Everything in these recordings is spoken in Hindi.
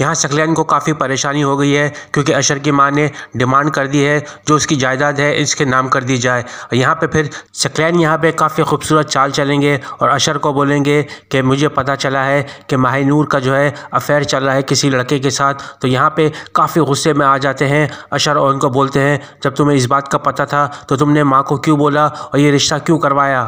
यहाँ शक्लैन को काफ़ी परेशानी हो गई है क्योंकि अशर की माँ ने डिमांड कर दी है जो उसकी जायदाद है इसके नाम कर दी जाए यहाँ पे फिर शक्लैन यहाँ पे काफ़ी खूबसूरत चाल चलेंगे और अशर को बोलेंगे कि मुझे पता चला है कि नूर का जो है अफेयर चल रहा है किसी लड़के के साथ तो यहाँ पर काफ़ी गुस्से में आ जाते हैं अशर और उनको बोलते हैं जब तुम्हें इस बात का पता था तो तुमने माँ को क्यों बोला और ये रिश्ता क्यों करवाया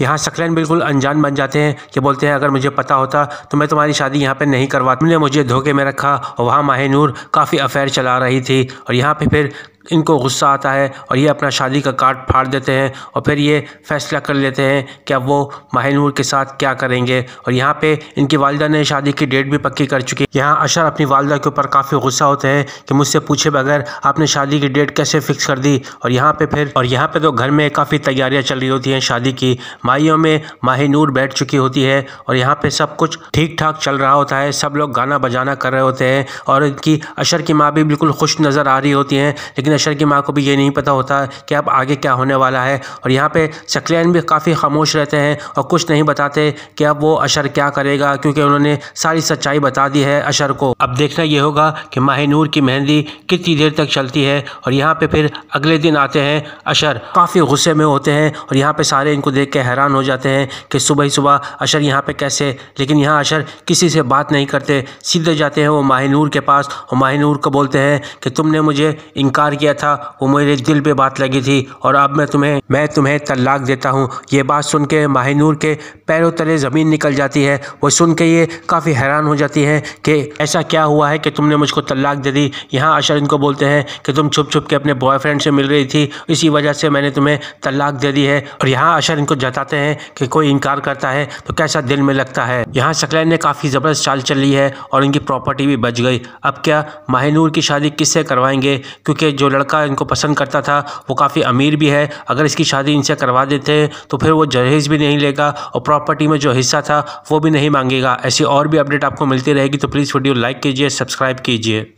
यहाँ सकलैन बिल्कुल अनजान बन जाते हैं कि बोलते हैं अगर मुझे पता होता तो मैं तुम्हारी शादी यहाँ पर नहीं करवा तुमने मुझे धोखे में रखा और वहाँ माहिनूर काफ़ी अफेयर चला रही थी और यहाँ पर फिर इनको गुस्सा आता है और ये अपना शादी का कार्ड फाड़ देते हैं और फिर ये फ़ैसला कर लेते हैं कि अब वो माहिनूर के साथ क्या करेंगे और यहाँ पे इनकी वालदा ने शादी की डेट भी पक्की कर चुकी है यहाँ अशर अपनी वालदा के ऊपर काफ़ी गुस्सा होते हैं कि मुझसे पूछे बगैर आपने शादी की डेट कैसे फ़िक्स कर दी और यहाँ पर फिर और यहाँ पर तो घर में काफ़ी तैयारियाँ चल रही होती हैं शादी की माइयों में माहनूर बैठ चुकी होती है और यहाँ पर सब कुछ ठीक ठाक चल रहा होता है सब लोग गाना बजाना कर रहे होते हैं और इनकी अशर की माँ भी बिल्कुल खुश नज़र आ रही होती हैं लेकिन नशर की माँ को भी ये नहीं पता होता कि अब आगे क्या होने वाला है और यहाँ पे शक्लैन भी काफ़ी खामोश रहते हैं और कुछ नहीं बताते कि अब वो अशर क्या करेगा क्योंकि उन्होंने सारी सच्चाई बता दी है अशर को अब देखना यह होगा कि माह नूर की मेहंदी कितनी देर तक चलती है और यहाँ पर फिर अगले दिन आते हैं अशर काफ़ी गुस्से में होते हैं और यहाँ पर सारे इनको देख के हैरान हो जाते हैं कि सुबह ही सुबह अशर यहाँ पर कैसे लेकिन यहाँ अशर किसी से बात नहीं करते सीधे जाते हैं वो माहिनूर के पास और माहिनूर को बोलते हैं कि तुमने मुझे इनकार किया किया था वो मेरे दिल पे बात लगी थी और अब मैं तुम्हें मैं तुम्हें तलाक देता हूँ ये बात सुन के माहिनूर के पैरों तले ज़मीन निकल जाती है वो सुन के ये काफ़ी हैरान हो जाती है कि ऐसा क्या हुआ है कि तुमने मुझको तलाक दे दी यहाँ अशर इनको बोलते हैं कि तुम छुप छुप के अपने बॉयफ्रेंड से मिल रही थी इसी वजह से मैंने तुम्हें तलाक दे दी है और यहाँ अशर इनको जताते हैं कि कोई इनकार करता है तो कैसा दिल में लगता है यहाँ शक्लैन ने काफ़ी ज़बरदस्त चाल चली है और इनकी प्रॉपर्टी भी बच गई अब क्या माहिनूर की शादी किससे करवाएंगे क्योंकि जो लड़का इनको पसंद करता था वो काफ़ी अमीर भी है अगर इसकी शादी इनसे करवा देते हैं तो फिर वो जहेज भी नहीं लेगा और प्रॉपर्टी में जो हिस्सा था वो भी नहीं मांगेगा ऐसी और भी अपडेट आपको मिलती रहेगी तो प्लीज़ वीडियो लाइक कीजिए सब्सक्राइब कीजिए